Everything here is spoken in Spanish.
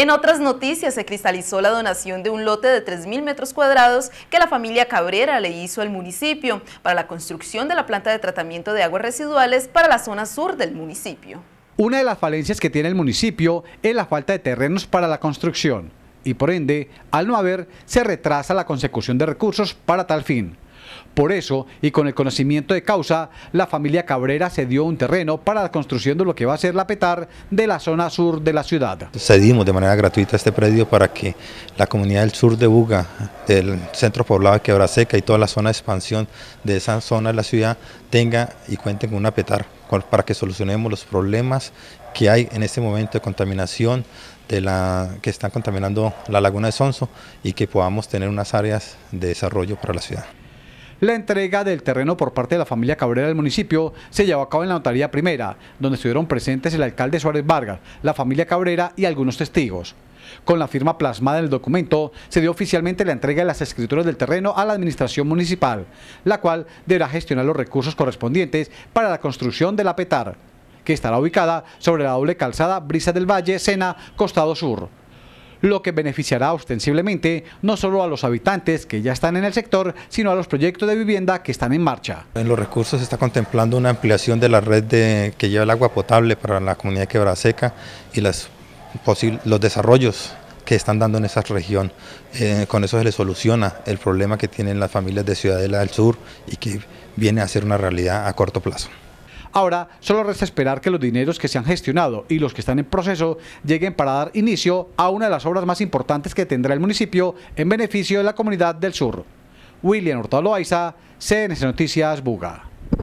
En otras noticias, se cristalizó la donación de un lote de 3.000 metros cuadrados que la familia Cabrera le hizo al municipio para la construcción de la planta de tratamiento de aguas residuales para la zona sur del municipio. Una de las falencias que tiene el municipio es la falta de terrenos para la construcción y por ende, al no haber, se retrasa la consecución de recursos para tal fin. Por eso, y con el conocimiento de causa, la familia Cabrera cedió un terreno para la construcción de lo que va a ser la petar de la zona sur de la ciudad. Cedimos de manera gratuita este predio para que la comunidad del sur de Buga, del centro poblado de Quebra Seca y toda la zona de expansión de esa zona de la ciudad tenga y cuenten con una petar para que solucionemos los problemas que hay en este momento de contaminación que están contaminando la laguna de Sonso y que podamos tener unas áreas de desarrollo para la ciudad. La entrega del terreno por parte de la familia Cabrera del municipio se llevó a cabo en la notaría primera, donde estuvieron presentes el alcalde Suárez Vargas, la familia Cabrera y algunos testigos. Con la firma plasmada en el documento, se dio oficialmente la entrega de las escrituras del terreno a la administración municipal, la cual deberá gestionar los recursos correspondientes para la construcción de la PETAR, que estará ubicada sobre la doble calzada Brisa del Valle, Sena, Costado Sur lo que beneficiará ostensiblemente no solo a los habitantes que ya están en el sector, sino a los proyectos de vivienda que están en marcha. En los recursos se está contemplando una ampliación de la red que lleva el agua potable para la comunidad de Seca y las los desarrollos que están dando en esa región. Eh, con eso se le soluciona el problema que tienen las familias de Ciudadela del Sur y que viene a ser una realidad a corto plazo. Ahora solo resta esperar que los dineros que se han gestionado y los que están en proceso lleguen para dar inicio a una de las obras más importantes que tendrá el municipio en beneficio de la comunidad del sur. William Hurtado Loaiza, CNC Noticias Buga.